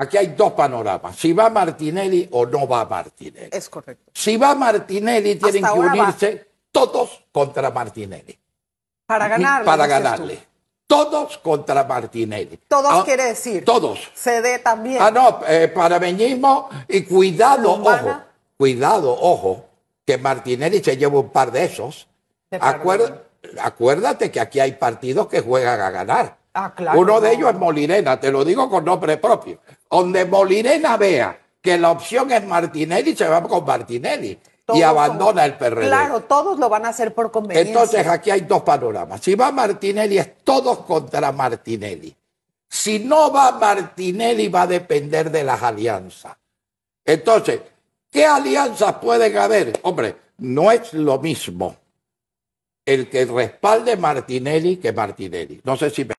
Aquí hay dos panoramas, si va Martinelli o no va Martinelli. Es correcto. Si va Martinelli, tienen que unirse todos contra Martinelli. Para ganarle. Para ganarle. Todos contra Martinelli. Todos ah, quiere decir. Todos. CD también. Ah, no, eh, y cuidado, ojo. Cuidado, ojo, que Martinelli se lleva un par de esos. Acuérdate que aquí hay partidos que juegan a ganar. Ah, Uno de ellos es Molinena, te lo digo con nombre propio. Donde Molinena vea que la opción es Martinelli, se va con Martinelli y abandona el PRD. Claro, todos lo van a hacer por conveniencia. Entonces aquí hay dos panoramas. Si va Martinelli, es todos contra Martinelli. Si no va Martinelli, va a depender de las alianzas. Entonces, ¿qué alianzas pueden haber? Hombre, no es lo mismo el que respalde Martinelli que Martinelli. No sé si me